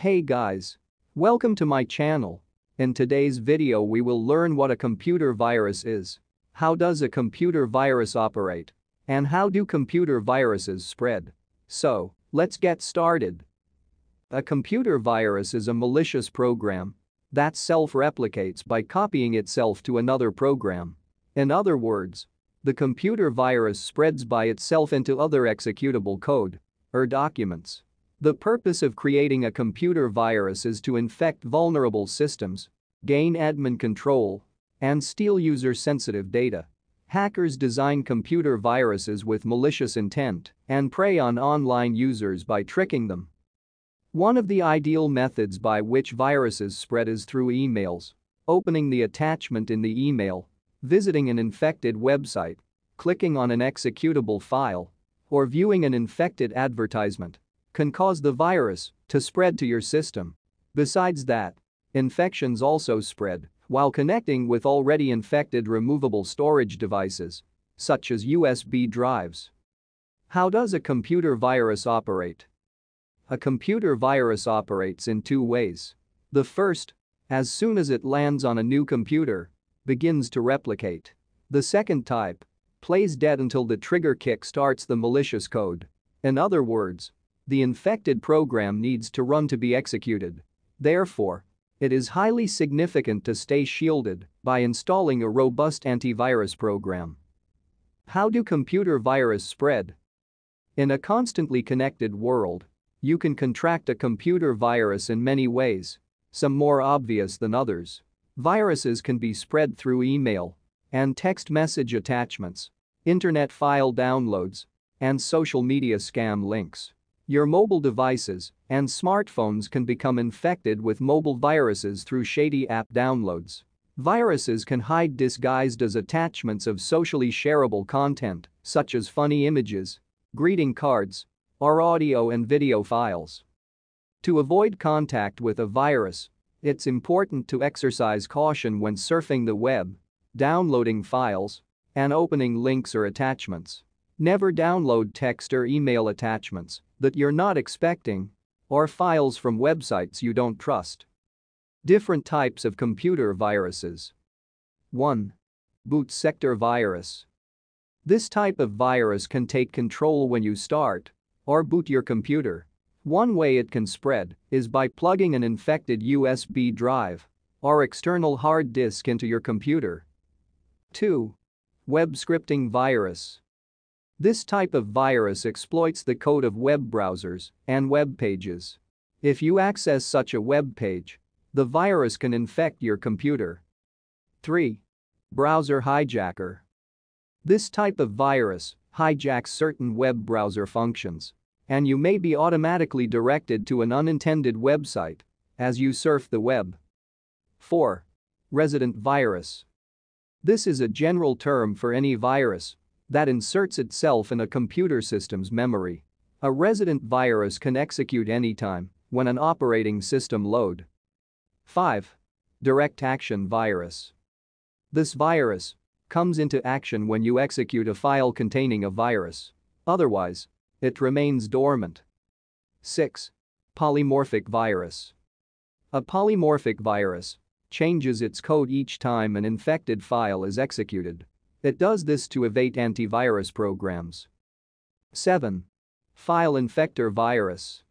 Hey guys. Welcome to my channel. In today's video we will learn what a computer virus is. How does a computer virus operate? And how do computer viruses spread? So, let's get started. A computer virus is a malicious program that self-replicates by copying itself to another program. In other words, the computer virus spreads by itself into other executable code or documents. The purpose of creating a computer virus is to infect vulnerable systems, gain admin control, and steal user-sensitive data. Hackers design computer viruses with malicious intent and prey on online users by tricking them. One of the ideal methods by which viruses spread is through emails. Opening the attachment in the email, visiting an infected website, clicking on an executable file, or viewing an infected advertisement can cause the virus to spread to your system. Besides that, infections also spread while connecting with already infected removable storage devices, such as USB drives. How does a computer virus operate? A computer virus operates in two ways. The first, as soon as it lands on a new computer, begins to replicate. The second type plays dead until the trigger kick starts the malicious code. In other words, the infected program needs to run to be executed. Therefore, it is highly significant to stay shielded by installing a robust antivirus program. How do computer viruses spread? In a constantly connected world, you can contract a computer virus in many ways, some more obvious than others. Viruses can be spread through email and text message attachments, internet file downloads, and social media scam links. Your mobile devices and smartphones can become infected with mobile viruses through shady app downloads. Viruses can hide disguised as attachments of socially shareable content, such as funny images, greeting cards, or audio and video files. To avoid contact with a virus, it's important to exercise caution when surfing the web, downloading files, and opening links or attachments. Never download text or email attachments that you're not expecting or files from websites you don't trust. Different types of computer viruses. 1. Boot sector virus. This type of virus can take control when you start or boot your computer. One way it can spread is by plugging an infected USB drive or external hard disk into your computer. 2. Web scripting virus. This type of virus exploits the code of web browsers and web pages. If you access such a web page, the virus can infect your computer. 3. Browser Hijacker This type of virus hijacks certain web browser functions, and you may be automatically directed to an unintended website as you surf the web. 4. Resident Virus This is a general term for any virus that inserts itself in a computer system's memory. A resident virus can execute anytime when an operating system load. 5. Direct Action Virus This virus comes into action when you execute a file containing a virus. Otherwise, it remains dormant. 6. Polymorphic Virus A polymorphic virus changes its code each time an infected file is executed. It does this to evade antivirus programs. 7. File Infector Virus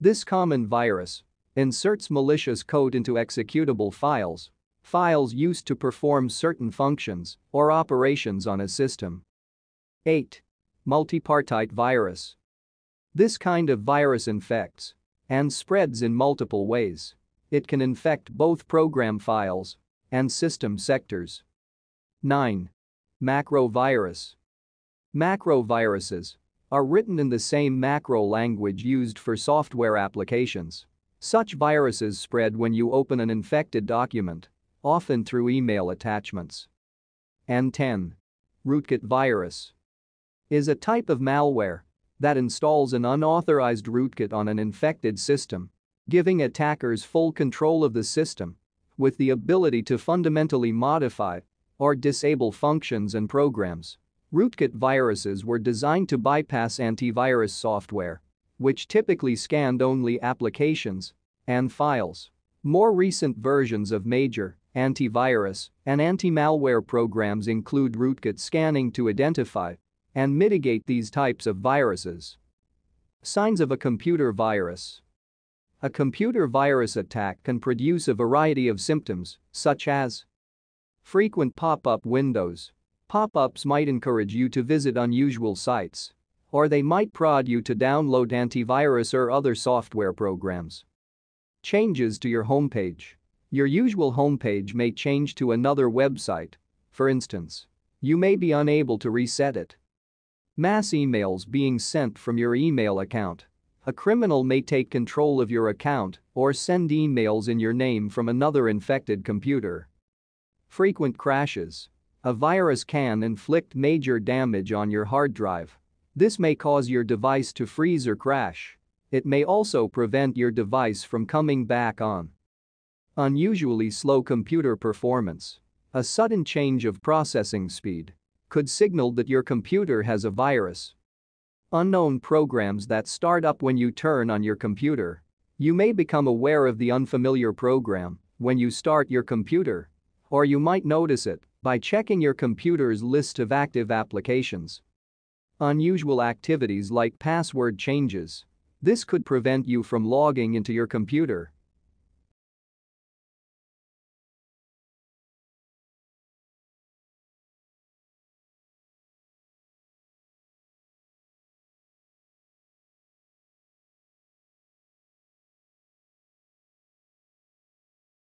This common virus inserts malicious code into executable files, files used to perform certain functions or operations on a system. 8. Multipartite Virus This kind of virus infects and spreads in multiple ways. It can infect both program files and system sectors. 9. Macrovirus. Macroviruses are written in the same macro language used for software applications. Such viruses spread when you open an infected document, often through email attachments. And 10. Rootkit virus is a type of malware that installs an unauthorized rootkit on an infected system, giving attackers full control of the system with the ability to fundamentally modify or disable functions and programs. Rootkit viruses were designed to bypass antivirus software, which typically scanned only applications and files. More recent versions of major antivirus and anti-malware programs include rootkit scanning to identify and mitigate these types of viruses. Signs of a computer virus A computer virus attack can produce a variety of symptoms, such as Frequent pop-up windows. Pop-ups might encourage you to visit unusual sites. Or they might prod you to download antivirus or other software programs. Changes to your homepage. Your usual homepage may change to another website. For instance, you may be unable to reset it. Mass emails being sent from your email account. A criminal may take control of your account or send emails in your name from another infected computer. Frequent crashes. A virus can inflict major damage on your hard drive. This may cause your device to freeze or crash. It may also prevent your device from coming back on. Unusually slow computer performance. A sudden change of processing speed could signal that your computer has a virus. Unknown programs that start up when you turn on your computer. You may become aware of the unfamiliar program when you start your computer or you might notice it by checking your computer's list of active applications. Unusual activities like password changes. This could prevent you from logging into your computer